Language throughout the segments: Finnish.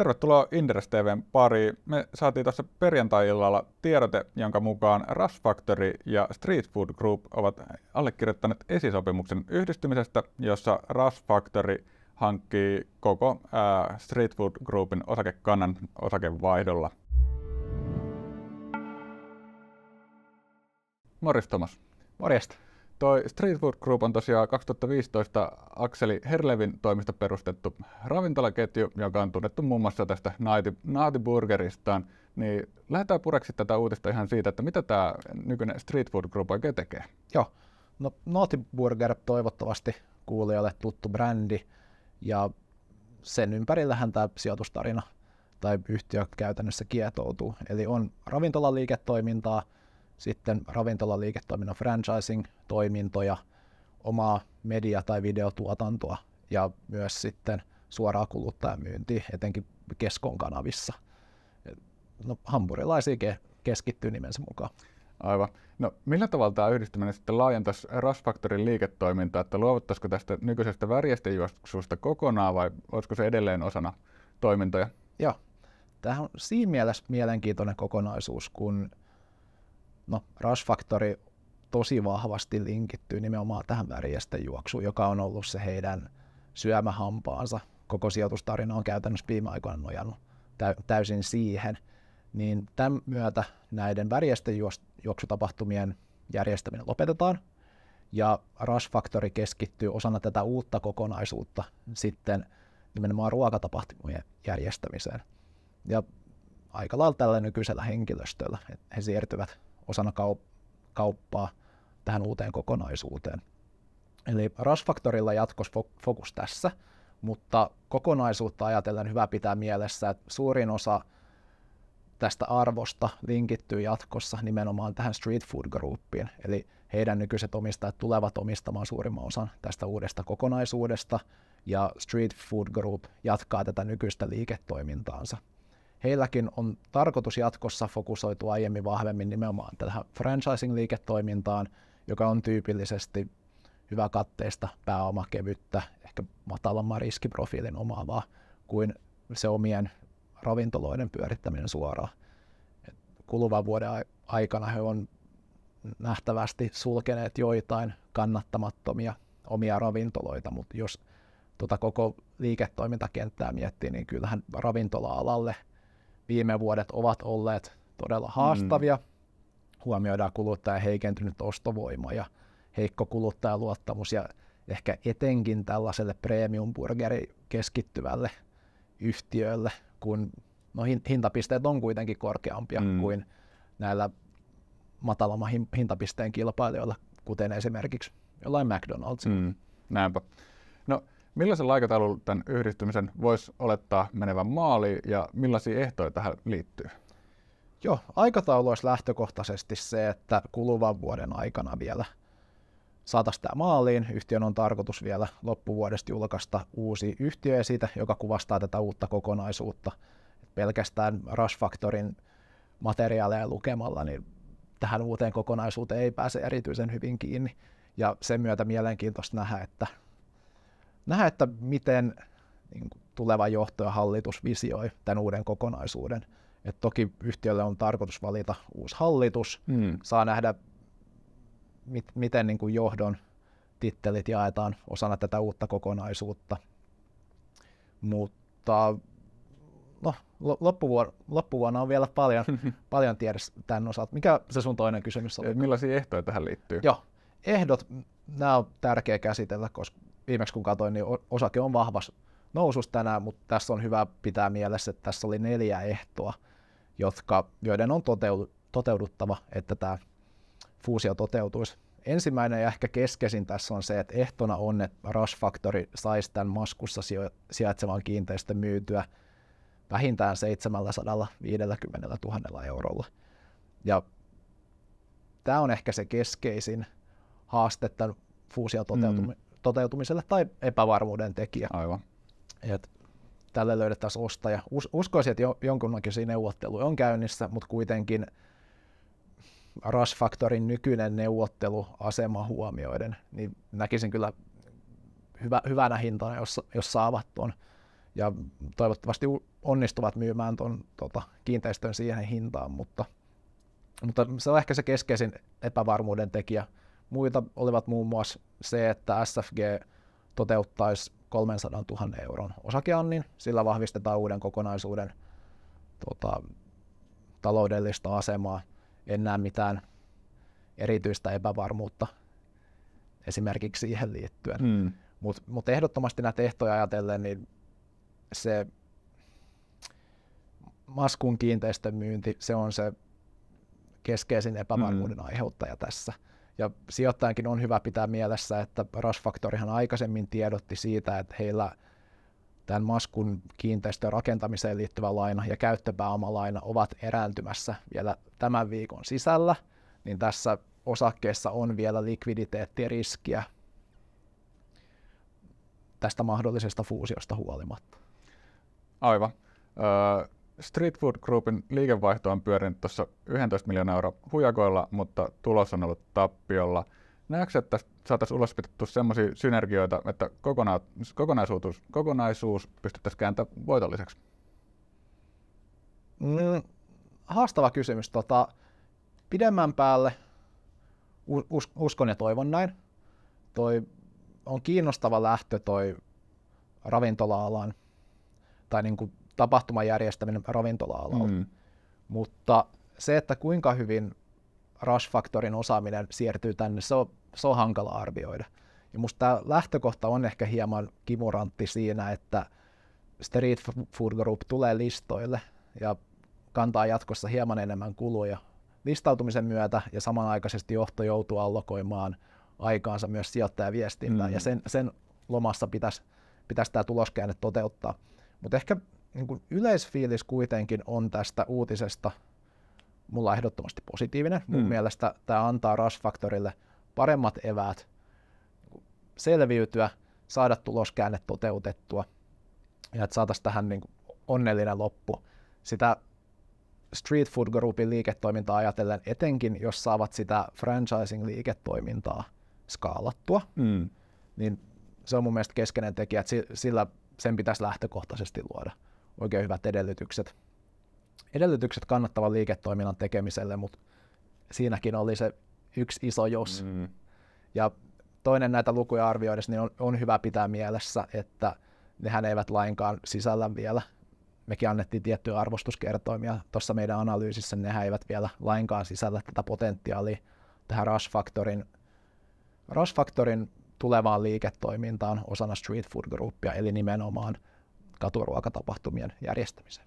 Tervetuloa Inderes TVn pariin. Me saatiin tuossa perjantai-illalla tiedote, jonka mukaan Rush Factory ja Street Food Group ovat allekirjoittaneet esisopimuksen yhdistymisestä, jossa Rush Factory hankkii koko ää, Street Food Groupin osakekannan osakevaihdolla. Morjes Tomas. Morjesta toi Street Food Group on tosiaan 2015 Akseli Herlevin toimista perustettu ravintolaketju, joka on tunnettu muun muassa tästä naatiburgeristaan. Niin lähdetään pureksi tätä uutista ihan siitä, että mitä tämä nykyinen Street Food Group oikein tekee. Joo, no Naatiburger toivottavasti kuulijoille tuttu brändi ja sen ympärillähän tämä sijoitustarina tai yhtiö käytännössä kietoutuu. Eli on ravintolaliiketoimintaa, liiketoimintaa sitten ravintolaliiketoiminnan franchising-toimintoja, omaa media- tai videotuotantoa ja myös sitten suoraa kuluttajamyyntiä, etenkin keskon kanavissa. No, hampurilaisiakin keskittyy nimensä mukaan. Aivan. No, millä tavalla tämä yhdistyminen sitten laajentaisi Rasfaktorin liiketoimintaa, että luovuttaisiko tästä nykyisestä värjestejuoksusta kokonaan vai olisiko se edelleen osana toimintoja? Joo. tämä on siinä mielessä mielenkiintoinen kokonaisuus, kun No, Rush tosi vahvasti linkittyy nimenomaan tähän värjesten juoksuun, joka on ollut se heidän syömähampaansa. Koko sijoitustarina on käytännössä viime aikoina nojannut täysin siihen. Niin tämän myötä näiden värjesten juoksutapahtumien järjestäminen lopetetaan, ja Rush keskittyy osana tätä uutta kokonaisuutta sitten nimenomaan ruokatapahtumien järjestämiseen. Ja aika lailla tällä nykyisellä henkilöstöllä, että he siirtyvät osana kauppaa tähän uuteen kokonaisuuteen. Eli rasfaktorilla faktorilla jatkos fokus tässä, mutta kokonaisuutta ajatellen hyvä pitää mielessä, että suurin osa tästä arvosta linkittyy jatkossa nimenomaan tähän Street Food Groupiin, eli heidän nykyiset omistajat tulevat omistamaan suurimman osan tästä uudesta kokonaisuudesta, ja Street Food Group jatkaa tätä nykyistä liiketoimintaansa heilläkin on tarkoitus jatkossa fokusoitua aiemmin vahvemmin nimenomaan tähän franchising-liiketoimintaan, joka on tyypillisesti hyvä katteista pääomakevyttä, ehkä matalamman riskiprofiilin omaavaa kuin se omien ravintoloiden pyörittäminen suoraan. Et kuluvan vuoden aikana he on nähtävästi sulkeneet joitain kannattamattomia omia ravintoloita, mutta jos tuota koko liiketoimintakenttää miettii, niin kyllähän ravintola-alalle – viime vuodet ovat olleet todella haastavia. Mm. Huomioidaan kuluttajan heikentynyt ostovoima ja heikko kuluttajaluottamus ja ehkä etenkin tällaiselle premium burgeri keskittyvälle yhtiölle, kun no hintapisteet on kuitenkin korkeampia mm. kuin näillä matalamman hintapisteen kilpailijoilla, kuten esimerkiksi jollain McDonald's. Mm, näinpä. No, Millaisen aikataululla tämän yhdistymisen voisi olettaa menevän maaliin ja millaisia ehtoja tähän liittyy? Joo, aikataulu olisi lähtökohtaisesti se, että kuluvan vuoden aikana vielä saataisiin tämä maaliin. Yhtiön on tarkoitus vielä loppuvuodesta julkaista uusi yhtiöesite, joka kuvastaa tätä uutta kokonaisuutta. Pelkästään rasfaktorin Factorin materiaaleja lukemalla, niin tähän uuteen kokonaisuuteen ei pääse erityisen hyvin kiinni. Ja sen myötä mielenkiintoista nähdä, että nähdä, että miten niin kuin tuleva johto ja hallitus visioi tämän uuden kokonaisuuden. Et toki yhtiölle on tarkoitus valita uusi hallitus, mm. saa nähdä, mit, miten niin kuin johdon tittelit jaetaan osana tätä uutta kokonaisuutta. Mutta no, loppuvuonna, loppuvuonna on vielä paljon, paljon tiedossa tämän osalta. Mikä se sun toinen kysymys oli? Millaisia ehtoja tähän liittyy? Joo, ehdot, nämä on tärkeä käsitellä, koska viimeksi kun katsoin, niin osake on vahvas nousus tänään, mutta tässä on hyvä pitää mielessä, että tässä oli neljä ehtoa, jotka, joiden on toteudu, toteuduttava, että tämä fuusio toteutuisi. Ensimmäinen ja ehkä keskeisin tässä on se, että ehtona on, että Rush Factory saisi tämän maskussa sijaitsevan kiinteistön myytyä vähintään 750 000 eurolla. Ja tämä on ehkä se keskeisin haaste tämän fuusion toteutum- mm toteutumiselle tai epävarmuuden tekijä. Aivan. Et tälle löydettäisiin ostaja. Us, uskoisin, että jo, jonkunnäköisiä neuvotteluja on käynnissä, mutta kuitenkin rasfaktorin Factorin nykyinen neuvotteluasema huomioiden, niin näkisin kyllä hyvä, hyvänä hintana, jos, jos saavat tuon. Ja toivottavasti onnistuvat myymään tuon tota, kiinteistön siihen hintaan, mutta, mutta se on ehkä se keskeisin epävarmuuden tekijä – Muita olivat muun muassa se, että SFG toteuttaisi 300 000 euron osakeannin. Sillä vahvistetaan uuden kokonaisuuden tota, taloudellista asemaa. En näe mitään erityistä epävarmuutta esimerkiksi siihen liittyen. Mm. Mutta mut ehdottomasti näitä ehtoja ajatellen, niin se maskun kiinteistön myynti, se on se keskeisin epävarmuuden mm. aiheuttaja tässä. Ja sijoittajankin on hyvä pitää mielessä, että Rasfaktorihan aikaisemmin tiedotti siitä, että heillä tämän maskun kiinteistön rakentamiseen liittyvä laina ja käyttöpääomalaina ovat erääntymässä vielä tämän viikon sisällä, niin tässä osakkeessa on vielä likviditeettiriskiä tästä mahdollisesta fuusiosta huolimatta. Aivan. Öö, Street Food Groupin liikevaihto on pyörinyt tuossa 11 miljoonaa euroa hujakoilla, mutta tulos on ollut tappiolla. Näetkö, että saataisiin ulos sellaisia synergioita, että kokona- kokonaisuus, kokonaisuus pystyttäisiin kääntämään voitolliseksi? Mm, haastava kysymys. Tota, pidemmän päälle us- uskon ja toivon näin. Toi on kiinnostava lähtö toi ravintola-alan tai niin kuin tapahtuman järjestäminen ravintola-alalla. Mm. Mutta se, että kuinka hyvin Rush osaaminen siirtyy tänne, se on, se on hankala arvioida. Ja musta tämä lähtökohta on ehkä hieman kimurantti siinä, että Street Food Group tulee listoille ja kantaa jatkossa hieman enemmän kuluja listautumisen myötä ja samanaikaisesti johto joutuu allokoimaan aikaansa myös sijoittajaviestintään mm. ja sen, sen lomassa pitäisi pitäisi tämä tuloskäänne toteuttaa. Mutta ehkä niin kuin yleisfiilis kuitenkin on tästä uutisesta mulla on ehdottomasti positiivinen. Mun mm. mielestä tämä antaa rasfaktorille paremmat eväät selviytyä, saada tuloskäänne toteutettua ja että saataisiin tähän niin kuin onnellinen loppu. Sitä Street Food Groupin liiketoimintaa ajatellen, etenkin jos saavat sitä franchising-liiketoimintaa skaalattua, mm. niin se on mun mielestä keskeinen tekijä, että sillä sen pitäisi lähtökohtaisesti luoda oikein hyvät edellytykset, edellytykset kannattavan liiketoiminnan tekemiselle, mutta siinäkin oli se yksi iso jos. Mm. Ja toinen näitä lukuja arvioidessa niin on, on hyvä pitää mielessä, että nehän eivät lainkaan sisällä vielä mekin annettiin tiettyjä arvostuskertoimia tuossa meidän analyysissä, nehän eivät vielä lainkaan sisällä tätä potentiaalia tähän rasfaktorin rasfaktorin Rush Factorin tulevaan liiketoimintaan osana Street Food Groupia, eli nimenomaan – katuruokatapahtumien järjestämiseen.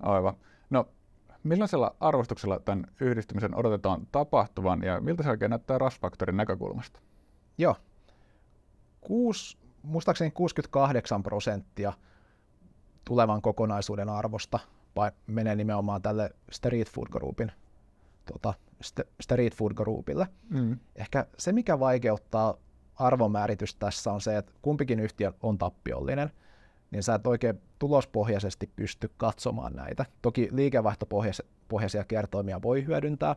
Aivan. No, millaisella arvostuksella tämän yhdistymisen odotetaan tapahtuvan ja miltä se oikein näyttää rasfaktorin näkökulmasta? Joo. Kuus muistaakseni 68 prosenttia tulevan kokonaisuuden arvosta vai menee nimenomaan tälle Street Food Groupin, tuota, st- Street Food Groupille. Mm. Ehkä se, mikä vaikeuttaa arvomääritys tässä on se, että kumpikin yhtiö on tappiollinen – niin sä et oikein tulospohjaisesti pysty katsomaan näitä. Toki liikevaihtopohjaisia kertoimia voi hyödyntää,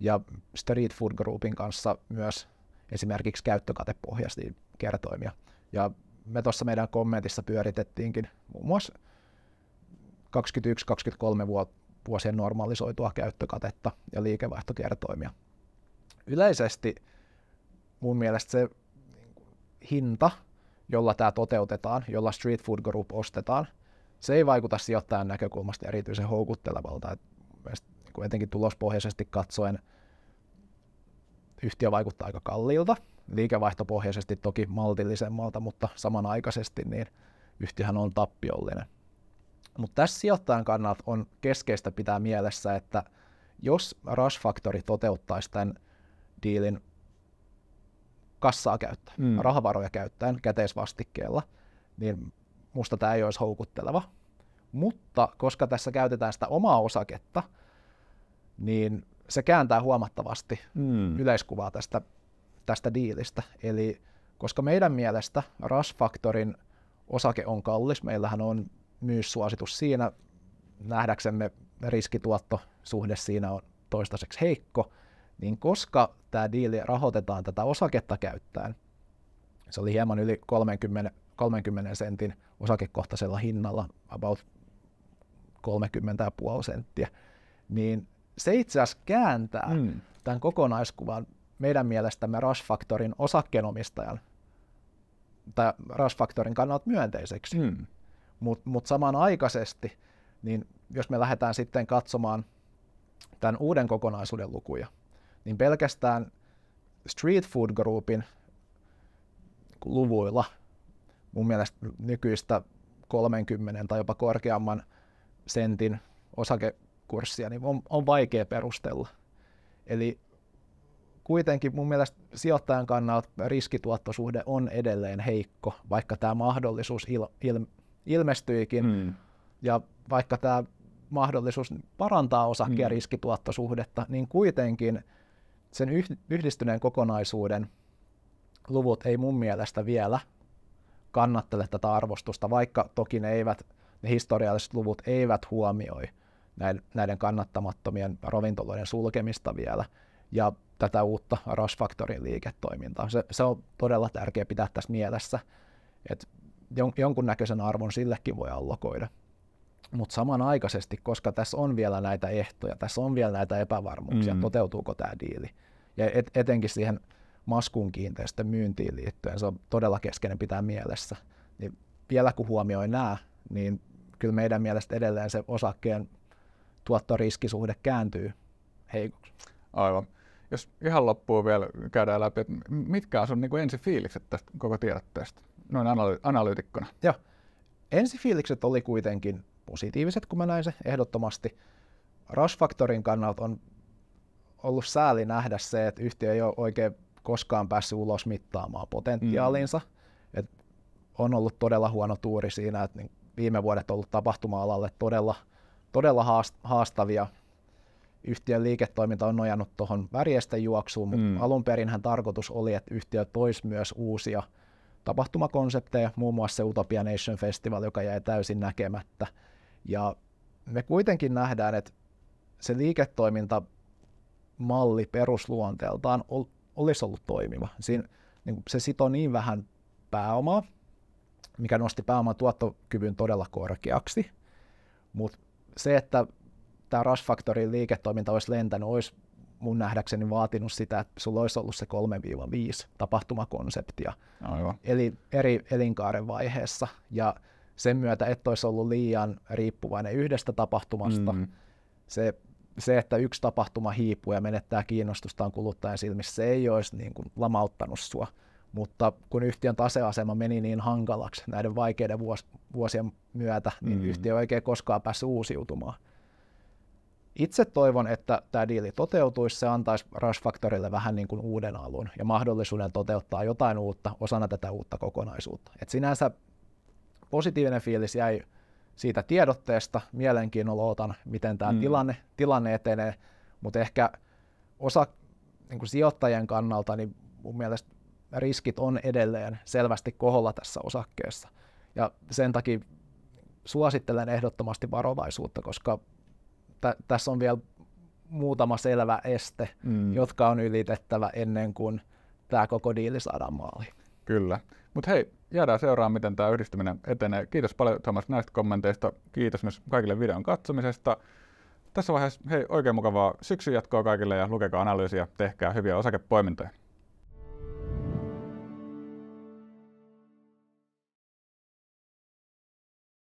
ja Street Food Groupin kanssa myös esimerkiksi käyttökatepohjaisia kertoimia. Ja me tuossa meidän kommentissa pyöritettiinkin muun muassa 21-23 vuosien normalisoitua käyttökatetta ja liikevaihtokertoimia. Yleisesti mun mielestä se hinta jolla tämä toteutetaan, jolla Street Food Group ostetaan, se ei vaikuta sijoittajan näkökulmasta erityisen houkuttelevalta. Et niin etenkin tulospohjaisesti katsoen yhtiö vaikuttaa aika kalliilta, liikevaihtopohjaisesti toki maltillisemmalta, mutta samanaikaisesti niin yhtiöhän on tappiollinen. Mutta tässä sijoittajan kannalta on keskeistä pitää mielessä, että jos Rush Factory toteuttaisi tämän diilin kassaa käyttää, mm. rahavaroja käyttäen käteisvastikkeella, niin musta tämä ei olisi houkutteleva. Mutta koska tässä käytetään sitä omaa osaketta, niin se kääntää huomattavasti mm. yleiskuvaa tästä, tästä diilistä. Eli koska meidän mielestä RAS-faktorin osake on kallis, meillähän on suositus siinä, nähdäksemme riskituottosuhde siinä on toistaiseksi heikko, niin koska tämä diili rahoitetaan tätä osaketta käyttäen, se oli hieman yli 30, 30 sentin osakekohtaisella hinnalla, about 30,5 senttiä, niin se itse asiassa kääntää mm. tämän kokonaiskuvan meidän mielestämme Rush Factorin osakkeenomistajan tai Rush Factorin kannalta myönteiseksi. Mm. Mutta mut samanaikaisesti, niin jos me lähdetään sitten katsomaan tämän uuden kokonaisuuden lukuja, niin pelkästään Street Food Groupin luvuilla mun mielestä nykyistä 30 tai jopa korkeamman sentin osakekurssia niin on, on vaikea perustella. Eli kuitenkin mun mielestä sijoittajan kannalta riskituottosuhde on edelleen heikko, vaikka tämä mahdollisuus il, il, ilmestyikin mm. ja vaikka tämä mahdollisuus parantaa osakkeen mm. riskituottosuhdetta, niin kuitenkin – sen yhdistyneen kokonaisuuden luvut ei mun mielestä vielä kannattele tätä arvostusta, vaikka toki ne, eivät, ne historialliset luvut eivät huomioi näiden kannattamattomien ravintoloiden sulkemista vielä ja tätä uutta rasfaktorin liiketoimintaa. Se, se on todella tärkeä pitää tässä mielessä, että jonkunnäköisen arvon sillekin voi allokoida mutta samanaikaisesti, koska tässä on vielä näitä ehtoja, tässä on vielä näitä epävarmuuksia, mm. toteutuuko tämä diili. Ja et, etenkin siihen maskun kiinteistön myyntiin liittyen, se on todella keskeinen pitää mielessä. Niin vielä kun huomioi nämä, niin kyllä meidän mielestä edelleen se osakkeen tuottoriskisuhde kääntyy heikoksi. Aivan. Jos ihan loppuun vielä käydään läpi, että mitkä on sun niin ensi fiilikset tästä koko tiedotteesta, noin analy- analyytikkona? Joo. fiilikset oli kuitenkin positiiviset, kun mä näin se ehdottomasti. Rush kannalta on ollut sääli nähdä se, että yhtiö ei ole oikein koskaan päässyt ulos mittaamaan potentiaalinsa. Mm. Et on ollut todella huono tuuri siinä, että niin viime vuodet on ollut tapahtuma-alalle todella, todella haastavia. Yhtiön liiketoiminta on nojannut tuohon värjesten juoksuun, mutta mm. alun perinhän tarkoitus oli, että yhtiö toisi myös uusia tapahtumakonsepteja, muun muassa se Utopia Nation Festival, joka jäi täysin näkemättä – ja me kuitenkin nähdään, että se liiketoimintamalli perusluonteeltaan ol, olisi ollut toimiva. Siinä, niin se sitoo niin vähän pääomaa, mikä nosti pääoman tuottokyvyn todella korkeaksi, mutta se, että tämä rasfaktorin liiketoiminta olisi lentänyt, olisi mun nähdäkseni vaatinut sitä, että sulla olisi ollut se 3-5 tapahtumakonseptia. Aivan. Eli eri elinkaaren vaiheessa. Ja sen myötä et olisi ollut liian riippuvainen yhdestä tapahtumasta. Mm. Se, se, että yksi tapahtuma hiipuu ja menettää kiinnostustaan kuluttajan silmissä, se ei olisi niin kuin lamauttanut sua. Mutta kun yhtiön taseasema meni niin hankalaksi näiden vaikeiden vuos, vuosien myötä, niin mm. yhtiö ei oikein koskaan päässyt uusiutumaan. Itse toivon, että tämä diili toteutuisi, se antaisi Rush Factorille vähän niin kuin uuden alun ja mahdollisuuden toteuttaa jotain uutta osana tätä uutta kokonaisuutta. Et sinänsä positiivinen fiilis jäi siitä tiedotteesta. Mielenkiinnolla otan, miten tämä mm. tilanne, tilanne etenee, mutta ehkä osa niin kuin sijoittajien kannalta niin mun mielestä riskit on edelleen selvästi koholla tässä osakkeessa. Ja sen takia suosittelen ehdottomasti varovaisuutta, koska t- tässä on vielä muutama selvä este, mm. jotka on ylitettävä ennen kuin tämä koko diili saadaan maaliin. Kyllä. Mutta hei, jäädään seuraamaan, miten tämä yhdistyminen etenee. Kiitos paljon Thomas näistä kommenteista. Kiitos myös kaikille videon katsomisesta. Tässä vaiheessa hei, oikein mukavaa syksyn jatkoa kaikille ja lukekaa analyysiä, tehkää hyviä osakepoimintoja.